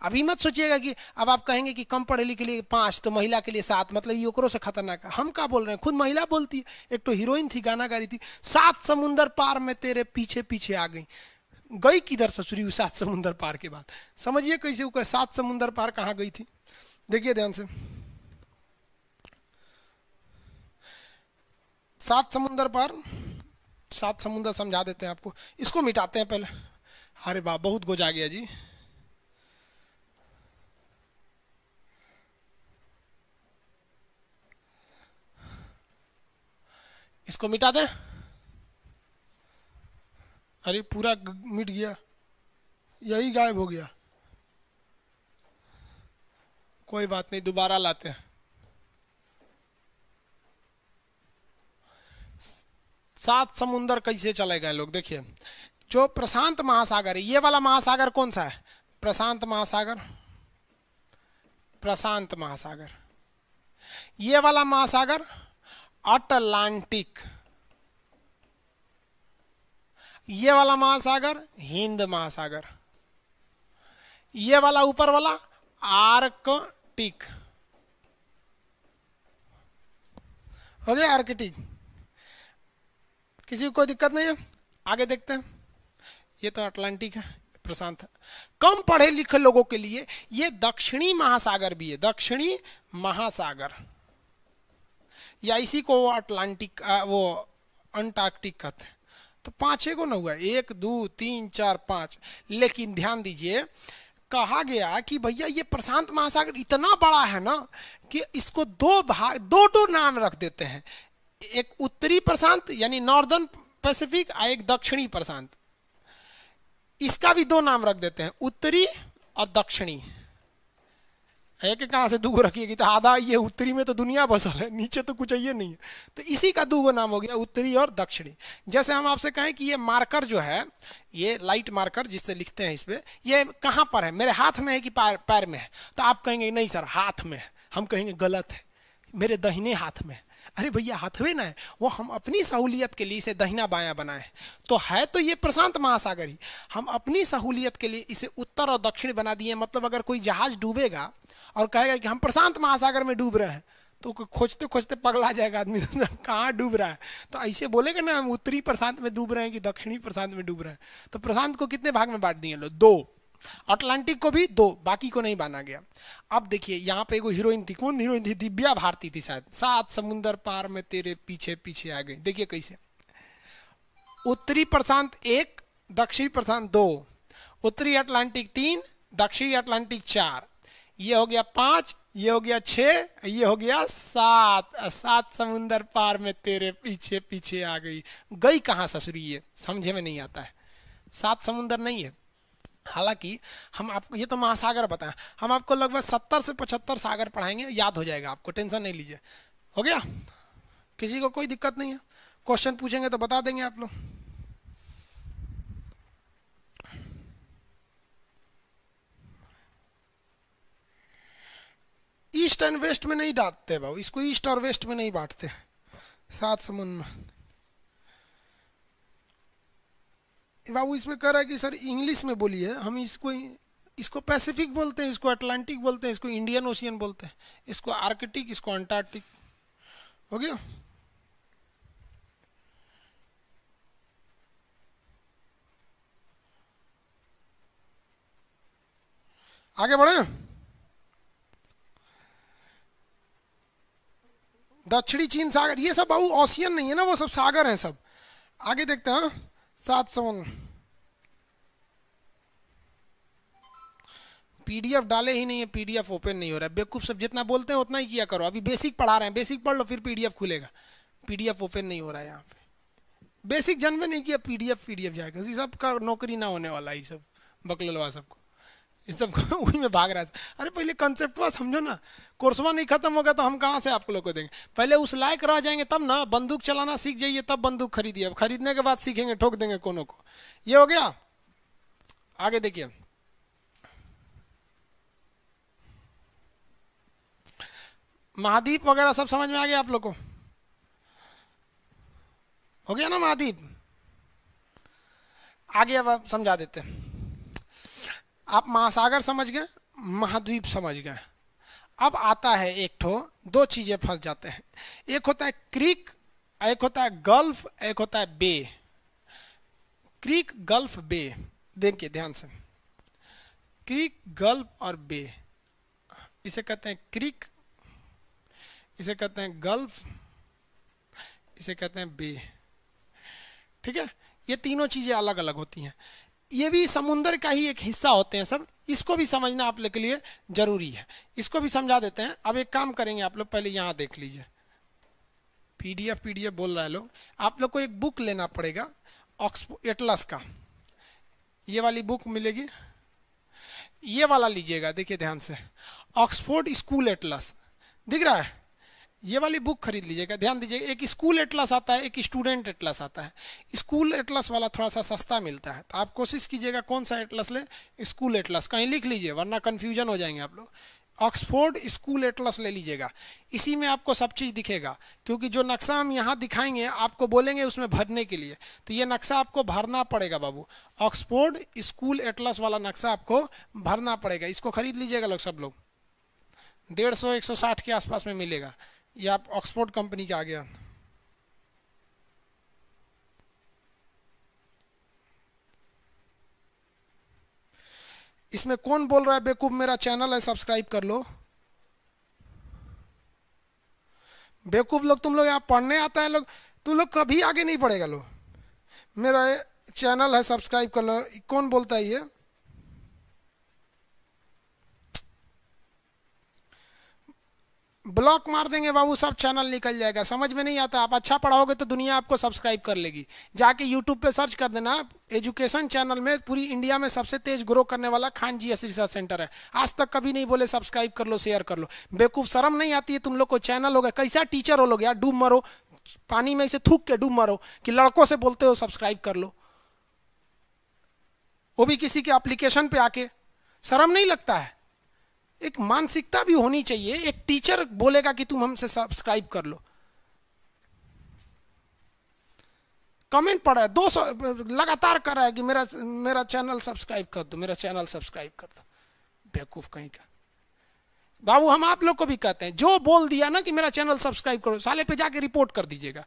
अभी मत सोचिएगा कि अब आप कहेंगे कि कम पढ़े लिखे लिए पाँच तो महिला के लिए सात मतलब योकरों से खतरनाक है हम क्या बोल रहे हैं खुद महिला बोलती है एक तो हीरोइन थी गाना गा रही थी सात समुंदर पार में तेरे पीछे पीछे आ गई गई किधर ससुरी सात समुंदर पार के बाद समझिए कैसे वो सात समुंदर पार कहाँ गई थी देखिए ध्यान से सात समुंदर पार सात समुंदर समझा देते हैं आपको इसको मिटाते हैं पहले अरे वाह बहुत गोजा गया जी इसको मिटा दें अरे पूरा मिट गया यही गायब हो गया कोई बात नहीं दोबारा लाते हैं सात समुंदर कैसे चले गए लोग देखिए जो प्रशांत महासागर ये वाला महासागर कौन सा है प्रशांत महासागर प्रशांत महासागर ये वाला महासागर अटलांटिक ये वाला महासागर हिंद महासागर ये वाला ऊपर वाला आर्कटिक हो गया आर्कटिक किसी को कोई दिक्कत नहीं है आगे देखते हैं ये तो अटलांटिक है प्रशांत कम पढ़े लिखे लोगों के लिए ये दक्षिणी महासागर भी है दक्षिणी महासागर या इसी को वो अटलांटिक वो अंटार्कटिक कहते हैं तो पांचे को न हुआ एक दो तीन चार पांच लेकिन ध्यान दीजिए कहा गया कि भैया ये प्रशांत महासागर इतना बड़ा है ना कि इसको दो भाग दो दो नाम रख देते हैं एक उत्तरी प्रशांत यानी नॉर्दर्न पैसिफिक और एक दक्षिणी प्रशांत इसका भी दो नाम रख देते हैं उत्तरी और दक्षिणी एक कहाँ से दूगो रखिएगी तो आधा ये उत्तरी में तो दुनिया बसल है नीचे तो कुछ ये नहीं है तो इसी का दूगो नाम हो गया उत्तरी और दक्षिणी जैसे हम आपसे कहें कि ये मार्कर जो है ये लाइट मार्कर जिससे लिखते हैं इस पर ये कहाँ पर है मेरे हाथ में है कि पैर पैर में है तो आप कहेंगे नहीं सर हाथ में है हम कहेंगे गलत है मेरे दहीने हाथ में है अरे भैया हाथवे ना है वो हम अपनी सहूलियत के लिए इसे दहिना बायां बनाए तो है तो ये प्रशांत महासागर ही हम अपनी सहूलियत के लिए इसे उत्तर और दक्षिण बना दिए मतलब अगर कोई जहाज डूबेगा और कहेगा कि हम प्रशांत महासागर में डूब रहे हैं तो खोजते खोजते पगला जाएगा आदमी तो कहाँ डूब रहा है तो ऐसे बोलेगा ना हम उत्तरी प्रशांत में डूब रहे हैं कि दक्षिणी प्रशांत में डूब रहे हैं तो प्रशांत को कितने भाग में बांट दिए लोग दो अटलांटिक को भी दो बाकी को नहीं बांधा गया अब देखिए यहाँ पे एगो हीरोइन थी कौन हीरोइन थी दिव्या भारती थी शायद सात समुन्दर पार में तेरे पीछे पीछे आ गई देखिए कैसे उत्तरी प्रशांत एक दक्षिणी प्रशांत दो उत्तरी अटलांटिक तीन दक्षिणी अटलांटिक चार ये हो गया पांच ये हो गया छ ये हो गया सात सात समुंदर पार में तेरे पीछे पीछे आ गई गई कहाँ ससुरी ये समझे में नहीं आता है सात समुंदर नहीं है हालांकि हम आपको ये तो महासागर बताएं हम आपको लगभग सत्तर से पचहत्तर सागर पढ़ाएंगे याद हो जाएगा आपको टेंशन नहीं लीजिए हो गया किसी को कोई दिक्कत नहीं है क्वेश्चन पूछेंगे तो बता देंगे आप लोग ईस्ट एंड वेस्ट में नहीं डांटते बाबू इसको ईस्ट और वेस्ट में नहीं बांटते सात समुद्र में बाबू इसमें कह रहा है कि सर इंग्लिश में बोलिए हम इसको इसको पैसिफिक बोलते हैं इसको अटलांटिक बोलते हैं इसको इंडियन ओशियन बोलते हैं इसको आर्कटिक इसको अंटार्कटिक हो गया आगे बढ़े दक्षिणी चीन सागर ये सब बहु ओशियन नहीं है ना वो सब सागर हैं सब आगे देखते हैं सात सौ पीडीएफ डाले ही नहीं है पीडीएफ ओपन नहीं हो रहा है बेवकूफ़ सब जितना बोलते हैं उतना ही किया करो अभी बेसिक पढ़ा रहे हैं बेसिक पढ़ लो फिर पीडीएफ खुलेगा पीडीएफ ओपन नहीं हो रहा है यहाँ पे बेसिक जन्म नहीं किया पीडीएफ पीडीएफ जाएगा सबका सब का नौकरी ना होने वाला है सब बकलवा सबको इस सब वही में भाग रहा था अरे पहले कंसेप्ट हुआ समझो ना कोर्सवा नहीं खत्म होगा तो हम कहाँ से आप लोग को देंगे पहले उस लायक रह जाएंगे तब ना बंदूक चलाना सीख जाइए तब बंदूक खरीदिए अब खरीदने के बाद सीखेंगे ठोक देंगे कोनों को ये हो गया आगे देखिए महादीप वगैरह सब समझ में आ गया आप लोग को हो गया ना महादीप आगे अब समझा देते हैं आप महासागर समझ गए महाद्वीप समझ गए अब आता है एक ठो दो चीजें फंस जाते हैं एक होता है क्रीक एक होता है गल्फ एक होता है बे क्रीक गल्फ बे देखिए ध्यान से क्रीक गल्फ और बे इसे कहते हैं क्रीक इसे कहते हैं गल्फ इसे कहते हैं बे ठीक है ये तीनों चीजें अलग अलग होती हैं ये भी समुंदर का ही एक हिस्सा होते हैं सब इसको भी समझना आप लोग के लिए जरूरी है इसको भी समझा देते हैं अब एक काम करेंगे आप लोग पहले यहाँ देख लीजिए पीडीएफ पीडीएफ बोल रहा है लोग आप लोग को एक बुक लेना पड़ेगा ऑक्सफोर्ड एटलस का ये वाली बुक मिलेगी ये वाला लीजिएगा देखिए ध्यान से ऑक्सफोर्ड स्कूल एटलस दिख रहा है ये वाली बुक खरीद लीजिएगा ध्यान दीजिएगा एक स्कूल एटलस आता है एक स्टूडेंट एटलस आता है स्कूल एटलस वाला थोड़ा सा सस्ता मिलता है तो आप कोशिश कीजिएगा कौन सा एटलस ले स्कूल एटलस कहीं लिख लीजिए वरना कन्फ्यूजन हो जाएंगे आप लोग ऑक्सफोर्ड स्कूल एटलस ले लीजिएगा इसी में आपको सब चीज़ दिखेगा क्योंकि जो नक्शा हम यहाँ दिखाएंगे आपको बोलेंगे उसमें भरने के लिए तो ये नक्शा आपको भरना पड़ेगा बाबू ऑक्सफोर्ड स्कूल एटलस वाला नक्शा आपको भरना पड़ेगा इसको खरीद लीजिएगा लोग सब लोग डेढ़ सौ एक सौ साठ के आसपास में मिलेगा ये आप ऑक्सफोर्ड कंपनी के आ गया इसमें कौन बोल रहा है बेकूफ मेरा चैनल है सब्सक्राइब कर लो बेवकूफ लोग तुम लोग यहाँ पढ़ने आता है लोग तुम लोग कभी आगे नहीं पढ़ेगा लोग मेरा चैनल है सब्सक्राइब कर लो कौन बोलता है ये ब्लॉक मार देंगे बाबू सब चैनल निकल जाएगा समझ में नहीं आता आप अच्छा पढ़ाओगे तो दुनिया आपको सब्सक्राइब कर लेगी जाके यूट्यूब पे सर्च कर देना एजुकेशन चैनल में पूरी इंडिया में सबसे तेज ग्रो करने वाला Khan G S research centre है आज तक कभी नहीं बोले सब्सक्राइब कर लो शेयर कर लो बेकूफ़ शर्म नहीं आती है तुम लोग को चैनल हो गया कैसा टीचर हो लोग यार डूब मरो पानी में इसे थूक के डूब मरो कि लड़कों से बोलते हो सब्सक्राइब कर लो वो भी किसी के एप्लीकेशन पे आके शर्म नहीं लगता है एक मानसिकता भी होनी चाहिए एक टीचर बोलेगा कि तुम हमसे सब्सक्राइब कर लो कमेंट पड़ा है दो सौ लगातार कर रहा है कि मेरा मेरा चैनल सब्सक्राइब कर दो मेरा चैनल सब्सक्राइब कर दो बेवकूफ कहीं का बाबू हम आप लोग को भी कहते हैं जो बोल दिया ना कि मेरा चैनल सब्सक्राइब करो साले पे जाके रिपोर्ट कर दीजिएगा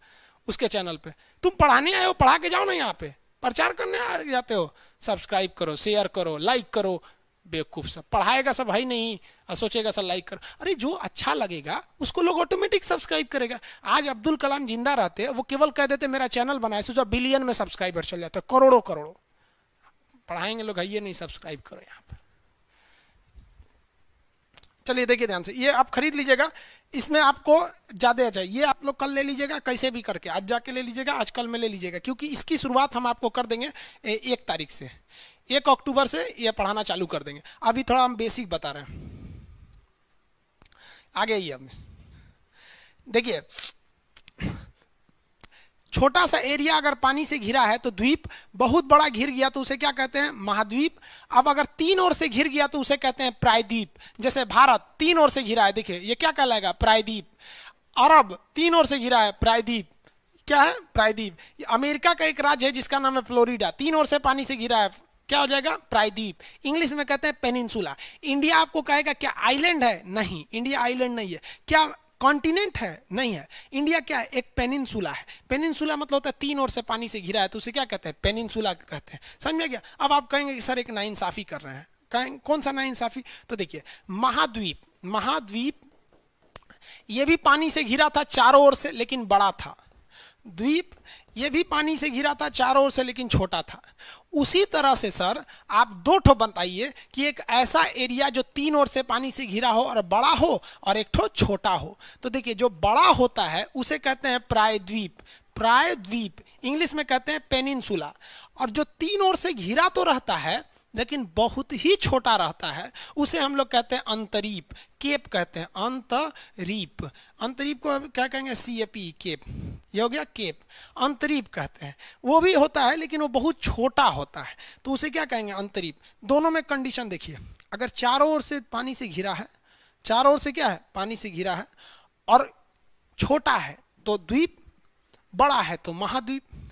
उसके चैनल पे तुम पढ़ाने आए हो पढ़ा के जाओ ना यहाँ पे प्रचार करने जाते हो सब्सक्राइब करो शेयर करो लाइक करो बेवकूफ सब पढ़ाएगा सब भाई नहीं और सोचेगा सर लाइक करो अरे जो अच्छा लगेगा उसको लोग ऑटोमेटिक सब्सक्राइब करेगा आज अब्दुल कलाम जिंदा रहते वो केवल कह देते मेरा चैनल बनाए सोचा बिलियन में सब्सक्राइबर चल जाता है करोड़ों करोड़ों पढ़ाएंगे लोग आइए ये नहीं सब्सक्राइब करो यहाँ पर चलिए देखिए ध्यान से ये आप खरीद लीजिएगा इसमें आपको ज़्यादा अच्छा ये आप लोग कल ले लीजिएगा कैसे भी करके आज जाके ले लीजिएगा आज कल में ले लीजिएगा क्योंकि इसकी शुरुआत हम आपको कर देंगे एक तारीख से एक अक्टूबर से ये पढ़ाना चालू कर देंगे अभी थोड़ा हम बेसिक बता रहे हैं आगे ही देखिए छोटा सा एरिया अगर पानी से घिरा है तो द्वीप बहुत बड़ा घिर गया तो उसे क्या कहते हैं महाद्वीप अब अगर तीन ओर से घिर गया तो उसे कहते हैं प्रायद्वीप जैसे भारत तीन ओर से घिरा है देखिए ये क्या कहलाएगा प्रायद्वीप अरब तीन ओर से घिरा है प्रायद्वीप क्या है प्रायद्वीप अमेरिका का एक राज्य है जिसका नाम है फ्लोरिडा तीन ओर से पानी से घिरा है क्या हो जाएगा प्रायद्वीप इंग्लिश में कहते हैं पेनिनसुला इंडिया आपको कहेगा क्या आइलैंड है नहीं इंडिया आइलैंड नहीं है क्या कॉन्टिनेंट है नहीं है इंडिया क्या है एक पेनिनसुला है पेनिनसुला मतलब होता है तीन ओर से पानी से घिरा है तो उसे क्या कहते हैं पेनिनसुला कहते हैं समझ में गया अब आप कहेंगे कि सर एक नाइंसाफ़ी कर रहे हैं कहें कौन सा नाइंसाफ़ी तो देखिए महाद्वीप महाद्वीप ये भी पानी से घिरा था चारों ओर से लेकिन बड़ा था द्वीप ये भी पानी से घिरा था चारों ओर से लेकिन छोटा था उसी तरह से सर आप दो ठो बताइए कि एक ऐसा एरिया जो तीन ओर से पानी से घिरा हो और बड़ा हो और एक ठो छोटा हो तो देखिए जो बड़ा होता है उसे कहते हैं प्रायद्वीप प्रायद्वीप इंग्लिश में कहते हैं पेनिनसुला और जो तीन ओर से घिरा तो रहता है लेकिन बहुत ही छोटा रहता है उसे हम लोग कहते हैं अंतरीप केप कहते हैं अंतरीप अंतरीप को क्या कहेंगे सी ए पी केप ये हो गया केप अंतरीप कहते हैं वो भी होता है लेकिन वो बहुत छोटा होता है तो उसे क्या कहेंगे अंतरीप दोनों में कंडीशन देखिए अगर चारों ओर से पानी से घिरा है चारों ओर से क्या है पानी से घिरा है और छोटा है तो द्वीप बड़ा है तो महाद्वीप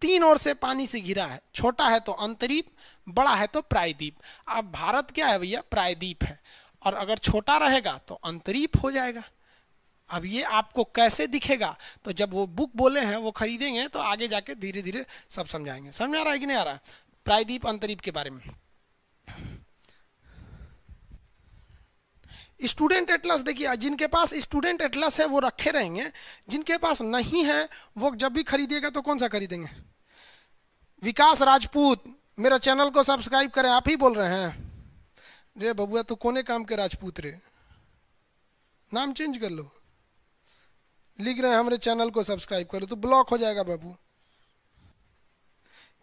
तीन ओर से पानी से घिरा है छोटा है तो अंतरीप बड़ा है तो प्रायद्वीप अब भारत क्या है भैया प्रायद्वीप है और अगर छोटा रहेगा तो अंतरीप हो जाएगा अब ये आपको कैसे दिखेगा तो जब वो बुक बोले हैं वो खरीदेंगे तो आगे जाके धीरे धीरे सब समझाएंगे समझ आ रहा है कि नहीं आ रहा प्रायद्वीप अंतरीप के बारे में स्टूडेंट एटलस देखिए जिनके पास स्टूडेंट एटलस है वो रखे रहेंगे जिनके पास नहीं है वो जब भी खरीदेगा तो कौन सा खरीदेंगे विकास राजपूत मेरा चैनल को सब्सक्राइब करें आप ही बोल रहे हैं रे बबुआ तो कोने काम के राजपूत रे नाम चेंज कर लो लिख रहे हैं हमारे चैनल को सब्सक्राइब करो तो ब्लॉक हो जाएगा बाबू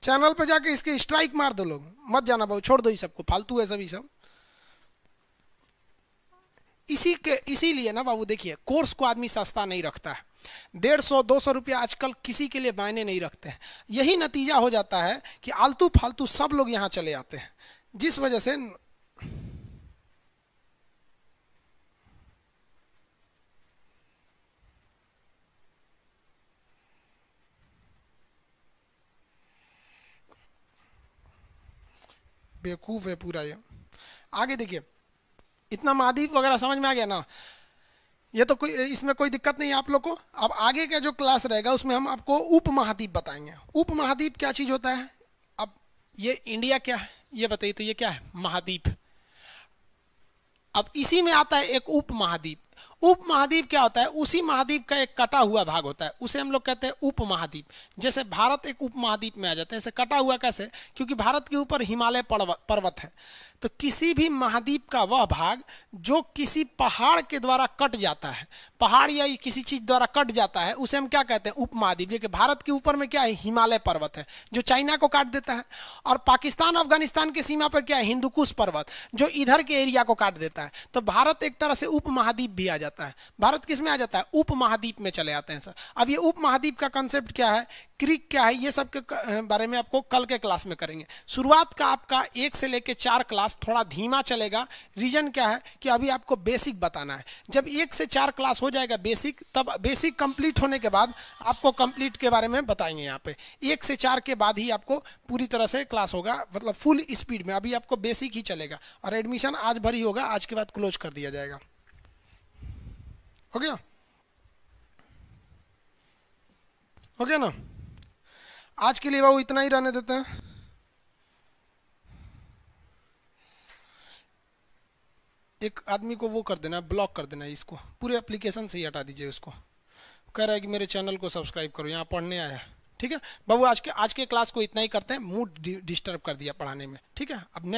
चैनल पे जाके इसके स्ट्राइक मार दो लोग मत जाना बाबू छोड़ दो ये सबको फालतू है सभी सब इसी के इसीलिए ना बाबू देखिए कोर्स को आदमी सस्ता नहीं रखता है डेढ़ सौ दो सौ रुपया आजकल किसी के लिए मायने नहीं रखते हैं यही नतीजा हो जाता है कि आलतू फालतू सब लोग यहाँ चले आते हैं जिस वजह से बेवकूफ़ है पूरा ये आगे देखिए इतना महादीप वगैरह समझ में आ गया ना ये तो कोई इसमें कोई दिक्कत नहीं है आप लोग को अब आगे का जो क्लास रहेगा उसमें हम आपको उप महाद्वीप बताएंगे उप महाद्वीप क्या चीज़ होता है अब ये इंडिया क्या है ये बताइए तो ये क्या है महाद्वीप अब इसी में आता है एक उप महाद्वीप उप महाद्वीप क्या होता है उसी महाद्वीप का एक कटा हुआ भाग होता है उसे हम लोग कहते हैं उप महाद्वीप जैसे भारत एक उप महाद्वीप में आ जाता है ऐसे कटा हुआ कैसे क्योंकि भारत के ऊपर हिमालय पर्वत है तो किसी भी महाद्वीप का वह भाग जो किसी पहाड़ के द्वारा कट जाता है पहाड़ या किसी चीज द्वारा कट जाता है उसे हम क्या कहते हैं उपमहाद्वीप देखिए भारत के ऊपर में क्या है हिमालय पर्वत है जो चाइना को काट देता है और पाकिस्तान अफगानिस्तान की सीमा पर क्या है हिंदुकुश पर्वत जो इधर के एरिया को काट देता है तो भारत एक तरह से उप महाद्वीप भी आ जाता है भारत किस में आ जाता है उप महाद्वीप में चले आते हैं सर अब ये उप महाद्वीप का कंसेप्ट क्या है क्रिक क्या है ये सब के बारे में आपको कल के क्लास में करेंगे शुरुआत का आपका एक से लेकर चार क्लास थोड़ा धीमा चलेगा रीजन क्या है कि अभी आपको बेसिक बताना है जब एक से चार क्लास हो जाएगा बेसिक तब बेसिक कंप्लीट होने के बाद आपको कंप्लीट के बारे में बताएंगे यहाँ पे एक से चार के बाद ही आपको पूरी तरह से क्लास होगा मतलब फुल स्पीड में अभी आपको बेसिक ही चलेगा और एडमिशन आज ही होगा आज के बाद क्लोज कर दिया जाएगा हो गया हो गया ना आज के लिए बाबू इतना ही रहने देते हैं एक आदमी को वो कर देना है ब्लॉक कर देना है इसको पूरे एप्लीकेशन से ही हटा दीजिए उसको कह रहा है कि मेरे चैनल को सब्सक्राइब करो यहाँ पढ़ने आया है ठीक है बाबू आज के आज के क्लास को इतना ही करते हैं मूड डिस्टर्ब कर दिया पढ़ाने में ठीक है अब